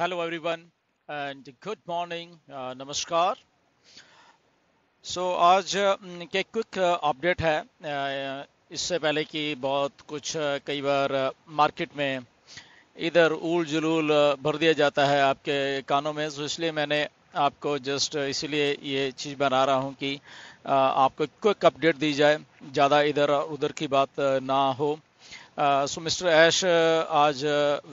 Hello everyone and good morning, uh, नमस्कार so so, आज uh, के क्विक अपडेट uh, है uh, इससे पहले कि बहुत कुछ कई बार मार्केट में इधर उल जुलूल भर दिया जाता है आपके कानों में तो इसलिए मैंने आपको जस्ट इसीलिए ये चीज़ बना रहा हूँ कि आपको क्विक अपडेट दी जाए ज़्यादा इधर उधर की बात ना हो सो मिस्टर ऐश आज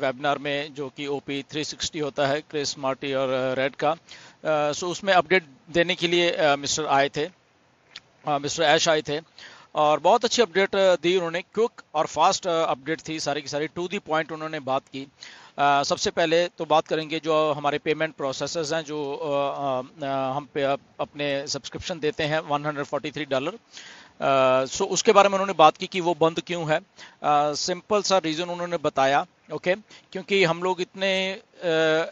वेबिनार में जो कि ओ पी थ्री सिक्सटी होता है क्रिस मार्टी और रेड का सो uh, so उसमें अपडेट देने के लिए मिस्टर आए थे मिस्टर ऐश आए थे और बहुत अच्छी अपडेट दी उन्होंने क्विक और फास्ट अपडेट थी सारी की सारी टू दी पॉइंट उन्होंने बात की आ, सबसे पहले तो बात करेंगे जो हमारे पेमेंट प्रोसेसर्स हैं जो आ, आ, हम पे अपने सब्सक्रिप्शन देते हैं 143 डॉलर सो uh, उसके बारे में उन्होंने बात की कि वो बंद क्यों है सिंपल uh, सा रीज़न उन्होंने बताया ओके क्योंकि हम लोग इतने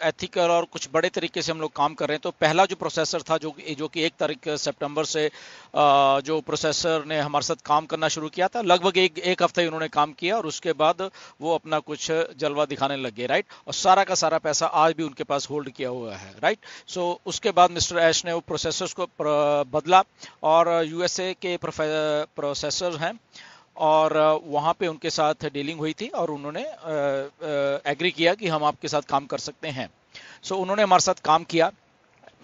एथिकल और कुछ बड़े तरीके से हम लोग काम कर रहे हैं तो पहला जो प्रोसेसर था जो जो कि एक तारीख सितंबर से जो प्रोसेसर ने हमारे साथ काम करना शुरू किया था लगभग एक एक हफ्ते ही उन्होंने काम किया और उसके बाद वो अपना कुछ जलवा दिखाने लग गए राइट और सारा का सारा पैसा आज भी उनके पास होल्ड किया हुआ है राइट सो उसके बाद मिस्टर ऐश ने वो प्रोसेसर को बदला और यूएसए के प्रोसेसर हैं और वहाँ पे उनके साथ डीलिंग हुई थी और उन्होंने एग्री किया कि हम आपके साथ काम कर सकते हैं सो so, उन्होंने हमारे साथ काम किया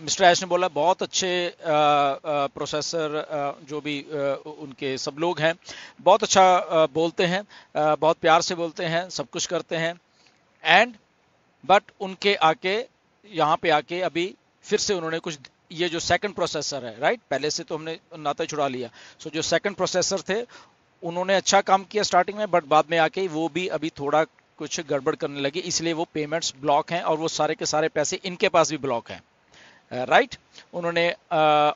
मिस्टर ऐश ने बोला बहुत अच्छे प्रोसेसर जो भी उनके सब लोग हैं बहुत अच्छा बोलते हैं बहुत प्यार से बोलते हैं सब कुछ करते हैं एंड बट उनके आके यहाँ पे आके अभी फिर से उन्होंने कुछ ये जो सेकंड प्रोसेसर है राइट पहले से तो हमने नाता छुड़ा लिया सो so, जो सेकंड प्रोसेसर थे उन्होंने अच्छा काम किया स्टार्टिंग में बट बाद में आके वो भी अभी थोड़ा कुछ गड़बड़ करने लगे इसलिए वो पेमेंट्स ब्लॉक हैं और वो सारे के सारे पैसे इनके पास भी ब्लॉक हैं राइट uh, right? उन्होंने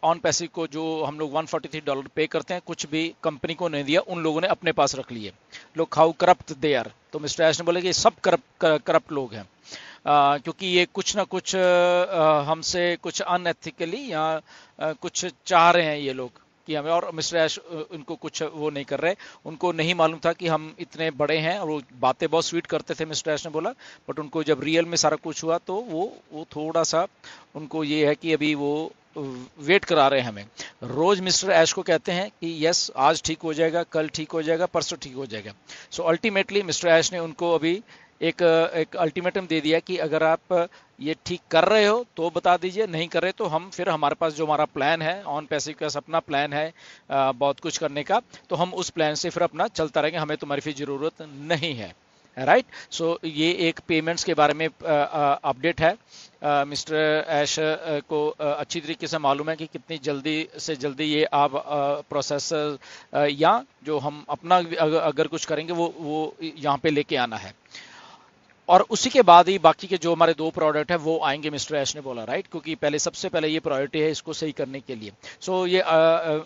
ऑन uh, पैसे को जो हम लोग 143 डॉलर पे करते हैं कुछ भी कंपनी को नहीं दिया उन लोगों ने अपने पास रख लिए लोग हाउ करप्ट दे आर तो मिस्टर एश ने बोले कि सब करप्ट करप्ट uh, लोग हैं क्योंकि ये कुछ ना कुछ हमसे कुछ अनएथिकली या uh, कुछ चाह रहे हैं ये लोग कि हमें और मिस्टर ऐश उनको कुछ वो नहीं कर रहे उनको नहीं मालूम था कि हम इतने बड़े हैं और वो बातें बहुत स्वीट करते थे मिस्टर ऐश ने बोला बट उनको जब रियल में सारा कुछ हुआ तो वो वो थोड़ा सा उनको ये है कि अभी वो वेट करा रहे हैं हमें रोज मिस्टर ऐश को कहते हैं कि यस आज ठीक हो जाएगा कल ठीक हो जाएगा परसों ठीक हो जाएगा सो अल्टीमेटली मिस्टर ऐश ने उनको अभी एक एक अल्टीमेटम दे दिया कि अगर आप ये ठीक कर रहे हो तो बता दीजिए नहीं कर रहे तो हम फिर हमारे पास जो हमारा प्लान है ऑन के का अपना प्लान है बहुत कुछ करने का तो हम उस प्लान से फिर अपना चलता रहेंगे हमें तुम्हारी फिर ज़रूरत नहीं है राइट right? सो so, ये एक पेमेंट्स के बारे में अपडेट है मिस्टर ऐश को अच्छी तरीके से मालूम है कि कितनी जल्दी से जल्दी ये आप प्रोसेस या जो हम अपना अगर कुछ करेंगे वो वो यहाँ पे लेके आना है और उसी के बाद ही बाकी के जो हमारे दो प्रोडक्ट हैं वो आएंगे मिस्टर एश ने बोला राइट क्योंकि पहले सबसे पहले ये प्रायोरिटी है इसको सही करने के लिए सो so, ये आ, आ,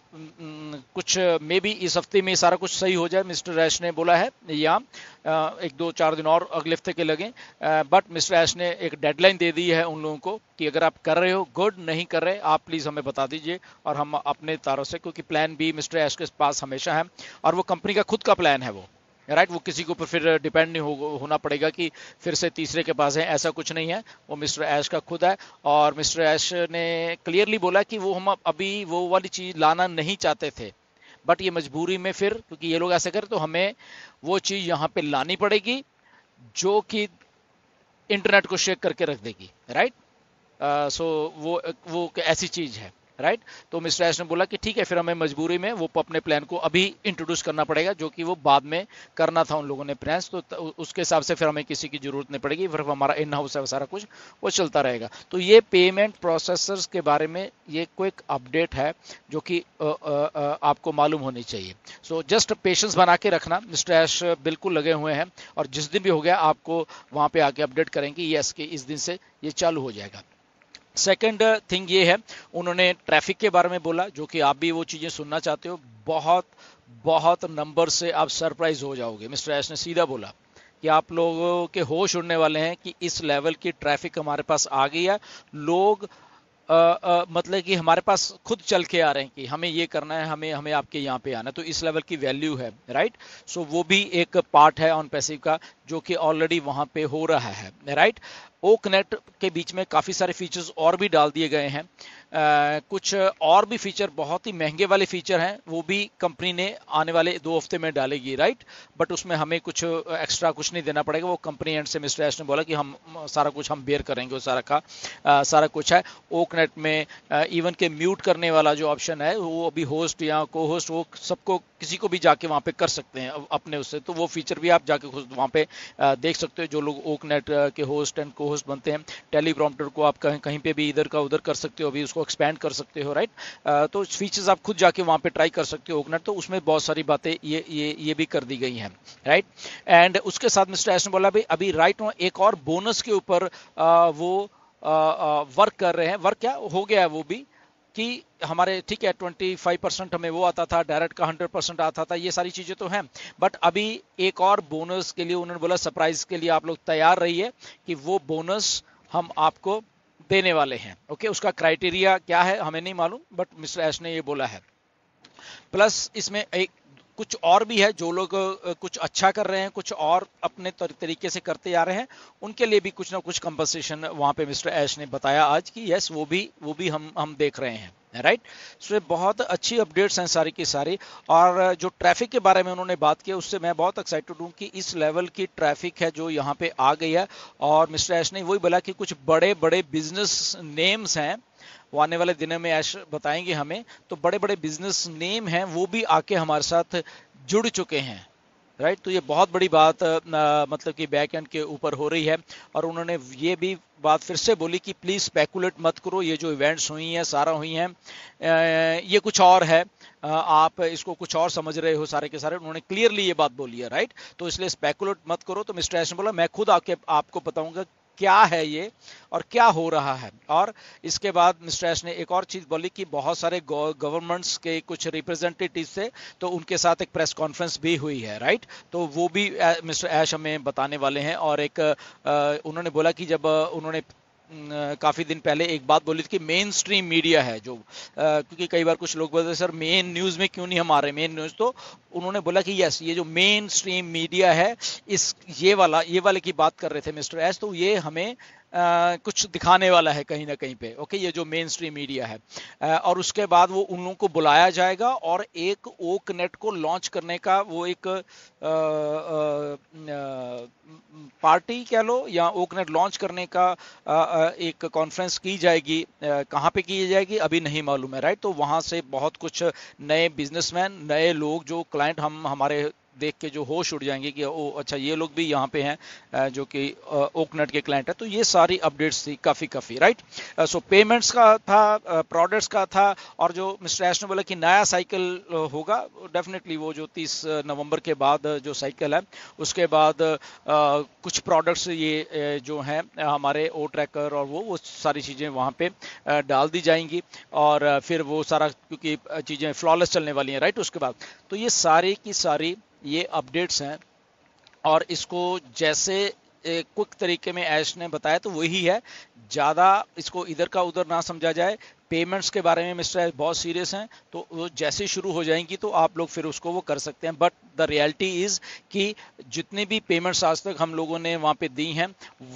कुछ मे बी इस हफ्ते में सारा कुछ सही हो जाए मिस्टर रैश ने बोला है या एक दो चार दिन और अगले हफ्ते के लगे बट मिस्टर एश ने एक डेडलाइन दे दी है उन लोगों को कि अगर आप कर रहे हो गुड नहीं कर रहे आप प्लीज़ हमें बता दीजिए और हम अपने तारों से क्योंकि प्लान भी मिस्टर एश के पास हमेशा है और वो कंपनी का खुद का प्लान है वो राइट वो किसी के ऊपर फिर डिपेंड नहीं हो, होना पड़ेगा कि फिर से तीसरे के पास है ऐसा कुछ नहीं है वो मिस्टर ऐश का खुद है और मिस्टर ऐश ने क्लियरली बोला कि वो हम अभी वो वाली चीज़ लाना नहीं चाहते थे बट ये मजबूरी में फिर क्योंकि ये लोग ऐसा करें तो हमें वो चीज़ यहाँ पे लानी पड़ेगी जो कि इंटरनेट को शेक करके रख देगी राइट सो uh, so, वो वो ऐसी चीज़ है राइट तो मिस्टर एस ने बोला कि ठीक है फिर हमें मजबूरी में वो अपने प्लान को अभी इंट्रोड्यूस करना पड़ेगा जो कि वो बाद में करना था उन लोगों ने प्लान तो उसके हिसाब से फिर हमें किसी की जरूरत नहीं पड़ेगी फिर हमारा इन हाउस है सारा कुछ वो चलता रहेगा तो ये पेमेंट प्रोसेसर्स के बारे में ये क्विक अपडेट है जो कि आपको मालूम होनी चाहिए सो जस्ट पेशेंस बना के रखना मिस्टर एश बिल्कुल लगे हुए हैं और जिस दिन भी हो गया आपको वहाँ पे आके अपडेट करेंगे यस कि इस दिन से ये चालू हो जाएगा सेकंड थिंग uh, ये है उन्होंने ट्रैफिक के बारे में बोला जो कि आप भी वो चीज़ें सुनना चाहते हो बहुत बहुत नंबर से आप सरप्राइज हो जाओगे मिस्टर एस ने सीधा बोला कि आप लोगों के होश उड़ने वाले हैं कि इस लेवल की ट्रैफिक हमारे पास आ गई है लोग मतलब कि हमारे पास खुद चल के आ रहे हैं कि हमें ये करना है हमें हमें आपके यहाँ पे आना है तो इस लेवल की वैल्यू है राइट सो वो भी एक पार्ट है ऑन पैसिव का जो कि ऑलरेडी वहाँ पे हो रहा है राइट ओ कनेक्ट के बीच में काफ़ी सारे फीचर्स और भी डाल दिए गए हैं कुछ और भी फीचर बहुत ही महंगे वाले फीचर हैं वो भी कंपनी ने आने वाले दो हफ्ते में डालेगी राइट बट उसमें हमें कुछ एक्स्ट्रा कुछ नहीं देना पड़ेगा वो कंपनी एंड से मिस्टर एश ने बोला कि हम सारा कुछ हम बेयर करेंगे वो सारा का आ, सारा कुछ है ओकनेट में आ, इवन के म्यूट करने वाला जो ऑप्शन है वो अभी होस्ट या को होस्ट वो सबको किसी को भी जाके वहाँ पे कर सकते हैं अपने उससे तो वो फीचर भी आप जाके खुद वहाँ पे देख सकते हो जो लोग ओकनेट के होस्ट एंड को होस्ट बनते हैं टेलीप्रॉम्प्टर को आप कहीं कहीं पे भी इधर का उधर कर सकते हो अभी उसको उसको एक्सपेंड कर सकते हो राइट तो फीचर्स आप खुद जाके वहाँ पे ट्राई कर सकते हो ओकनट तो उसमें बहुत सारी बातें ये ये ये भी कर दी गई हैं राइट एंड उसके साथ मिस्टर एस ने बोला भाई अभी राइट एक और बोनस के ऊपर वो वर्क कर रहे हैं वर्क क्या हो गया है वो भी कि हमारे ठीक है 25 परसेंट हमें वो आता था डायरेक्ट का 100 परसेंट आता था ये सारी चीज़ें तो हैं बट अभी एक और बोनस के लिए उन्होंने बोला सरप्राइज के लिए आप लोग तैयार रहिए कि वो बोनस हम आपको देने वाले हैं ओके उसका क्राइटेरिया क्या है हमें नहीं मालूम बट मिस्टर एस ने ये बोला है प्लस इसमें एक कुछ और भी है जो लोग कुछ अच्छा कर रहे हैं कुछ और अपने तरीके से करते जा रहे हैं उनके लिए भी कुछ ना कुछ कंपनसेशन वहाँ पे मिस्टर ऐश ने बताया आज कि यस वो भी वो भी हम हम देख रहे हैं राइट सो so, बहुत अच्छी अपडेट्स हैं सारी की सारी और जो ट्रैफिक के बारे में उन्होंने बात की उससे मैं बहुत एक्साइटेड हूँ कि इस लेवल की ट्रैफिक है जो यहाँ पे आ गई है और मिस्टर ऐश ने वही बोला कि कुछ बड़े बड़े बिजनेस नेम्स हैं वो आने वाले दिनों में ऐश बताएंगे हमें तो बड़े बड़े बिजनेस नेम हैं वो भी आके हमारे साथ जुड़ चुके हैं राइट तो ये बहुत बड़ी बात आ, मतलब कि बैक एंड के ऊपर हो रही है और उन्होंने ये भी बात फिर से बोली कि प्लीज़ स्पेकुलेट मत करो ये जो इवेंट्स हुई हैं सारा हुई हैं ये कुछ और है आप इसको कुछ और समझ रहे हो सारे के सारे उन्होंने क्लियरली ये बात बोली है राइट तो इसलिए स्पेकुलेट मत करो तो मिस्टर ऐसा बोला मैं खुद आके आपको बताऊंगा क्या है ये और क्या हो रहा है और इसके बाद मिस्टर एश ने एक और चीज़ बोली कि बहुत सारे गवर्नमेंट्स के कुछ रिप्रेजेंटेटिव से तो उनके साथ एक प्रेस कॉन्फ्रेंस भी हुई है राइट तो वो भी मिस्टर ऐश हमें बताने वाले हैं और एक उन्होंने बोला कि जब उन्होंने काफ़ी दिन पहले एक बात बोली थी कि मेन स्ट्रीम मीडिया है जो क्योंकि कई बार कुछ लोग बोलते सर मेन न्यूज़ में क्यों नहीं हम आ रहे मेन न्यूज़ तो उन्होंने बोला कि यस ये जो मेन स्ट्रीम मीडिया है इस ये वाला ये वाले की बात कर रहे थे मिस्टर एस तो ये हमें आ, कुछ दिखाने वाला है कहीं ना कहीं पे ओके ये जो मेन स्ट्रीम मीडिया है आ, और उसके बाद वो उन लोगों को बुलाया जाएगा और एक ओक नेट को लॉन्च करने का वो एक आ, आ, आ, पार्टी कह लो या ओकनेट लॉन्च करने का एक कॉन्फ्रेंस की जाएगी कहाँ पे की जाएगी अभी नहीं मालूम है राइट तो वहाँ से बहुत कुछ नए बिजनेसमैन नए लोग जो क्लाइंट हम हमारे देख के जो होश उड़ जाएंगे कि ओ अच्छा ये लोग भी यहाँ पे हैं जो कि ओकनट के क्लाइंट है तो ये सारी अपडेट्स थी काफ़ी काफ़ी राइट सो पेमेंट्स का था प्रोडक्ट्स का था और जो मिस्टर एश ने बोला कि नया साइकिल होगा डेफिनेटली वो जो 30 नवंबर के बाद जो साइकिल है उसके बाद कुछ प्रोडक्ट्स ये जो हैं हमारे ओ ट्रैकर और वो वो सारी चीज़ें वहाँ पे डाल दी जाएंगी और फिर वो सारा क्योंकि चीज़ें फ्लॉलेस चलने वाली हैं राइट उसके बाद तो ये सारी की सारी ये अपडेट्स हैं और इसको जैसे क्विक तरीके में ऐश ने बताया तो वही है ज़्यादा इसको इधर का उधर ना समझा जाए पेमेंट्स के बारे में मिस्टर ऐश बहुत सीरियस हैं तो वो जैसे शुरू हो जाएंगी तो आप लोग फिर उसको वो कर सकते हैं बट द रियलिटी इज़ कि जितने भी पेमेंट्स आज तक हम लोगों ने वहाँ पे दी हैं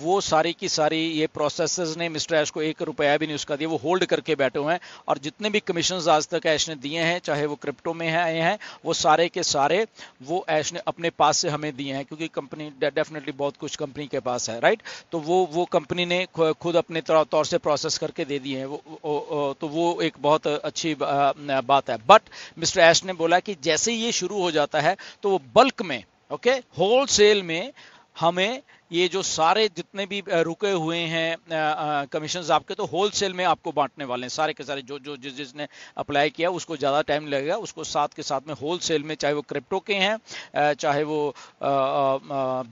वो सारी की सारी ये प्रोसेसर्स ने मिस्टर ऐश को एक रुपया भी नहीं उसका दिया वो होल्ड करके बैठे हुए हैं और जितने भी कमीशन आज तक ऐश ने दिए हैं चाहे वो क्रिप्टो में आए हैं वो सारे के सारे वो ऐश ने अपने पास से हमें दिए हैं क्योंकि कंपनी डेफिनेटली बहुत कुछ कंपनी के पास है राइट तो वो वो कंपनी ने खुद अपने तौर से प्रोसेस करके दे दिए हैं वो, वो तो वो एक बहुत अच्छी बात है बट मिस्टर ऐश ने बोला कि जैसे ही ये शुरू हो जाता है तो वो बल्क में ओके okay? होलसेल में हमें ये जो सारे जितने भी रुके हुए हैं कमीशन आपके तो होलसेल में आपको बांटने वाले हैं सारे के सारे जो जो जिस जिसने अप्लाई किया उसको ज़्यादा टाइम लगेगा उसको साथ के साथ में होलसेल में चाहे वो क्रिप्टो के हैं चाहे वो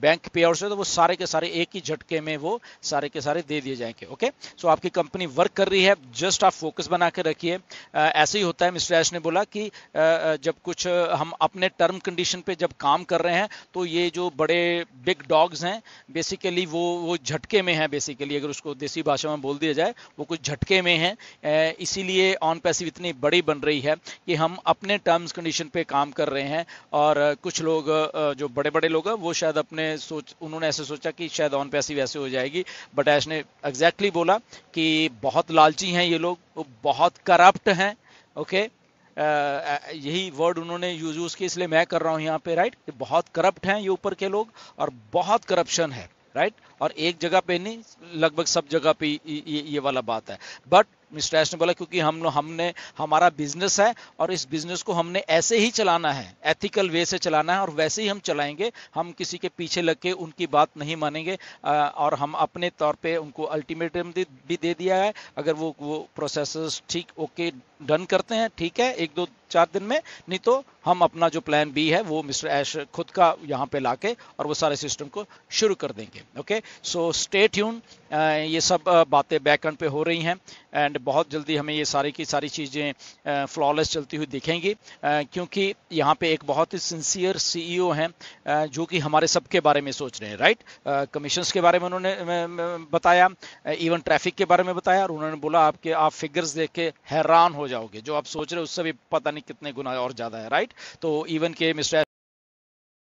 बैंक पे आउट से तो वो सारे के सारे एक ही झटके में वो सारे के सारे दे दिए जाएंगे ओके सो आपकी कंपनी वर्क कर रही है जस्ट आप फोकस बना के रखिए ऐसे ही होता है मिस्टर एश ने बोला कि जब कुछ हम अपने टर्म कंडीशन पे जब काम कर रहे हैं तो ये जो बड़े बिग डॉग्स हैं बेसिकली वो वो झटके में है बेसिकली अगर उसको देसी भाषा में बोल दिया जाए वो कुछ झटके में है इसीलिए ऑन पैसिव इतनी बड़ी बन रही है कि हम अपने टर्म्स कंडीशन पे काम कर रहे हैं और कुछ लोग जो बड़े बड़े लोग हैं वो शायद अपने सोच उन्होंने ऐसे सोचा कि शायद ऑन पैसिव ऐसे हो जाएगी बट ऐश ने एग्जैक्टली बोला कि बहुत लालची हैं ये लोग बहुत करप्ट हैं ओके okay? यही वर्ड उन्होंने यूज यूज किया इसलिए मैं कर रहा हूँ यहाँ पे राइट बहुत करप्ट हैं ये ऊपर के लोग और बहुत करप्शन है राइट और एक जगह पे नहीं लगभग सब जगह पे ये, ये वाला बात है बट मिस्टर एस ने बोला क्योंकि हम हमने हमारा बिजनेस है और इस बिजनेस को हमने ऐसे ही चलाना है एथिकल वे से चलाना है और वैसे ही हम चलाएंगे हम किसी के पीछे लग के उनकी बात नहीं मानेंगे और हम अपने तौर पे उनको अल्टीमेटम भी दे दिया है अगर वो वो प्रोसेस ठीक ओके डन करते हैं ठीक है एक दो चार दिन में नहीं तो हम अपना जो प्लान बी है वो मिस्टर ऐश खुद का यहाँ पे लाके और वो सारे सिस्टम को शुरू कर देंगे ओके सो स्टेट यून ये सब बातें बैकएंड पे हो रही हैं एंड बहुत जल्दी हमें ये सारी की सारी चीज़ें फ्लॉलेस चलती हुई दिखेंगी क्योंकि यहाँ पे एक बहुत ही सिंसियर सीईओ e हैं जो कि हमारे सबके बारे में सोच रहे हैं राइट कमीशन के बारे में उन्होंने बताया इवन ट्रैफिक के बारे में बताया और उन्होंने बोला आपके आप फिगर्स देख के हैरान हो जाओगे जो आप सोच रहे हो उससे भी पता नहीं नहीं कितने गुना और ज़्यादा है राइट तो इवन के मिस्टर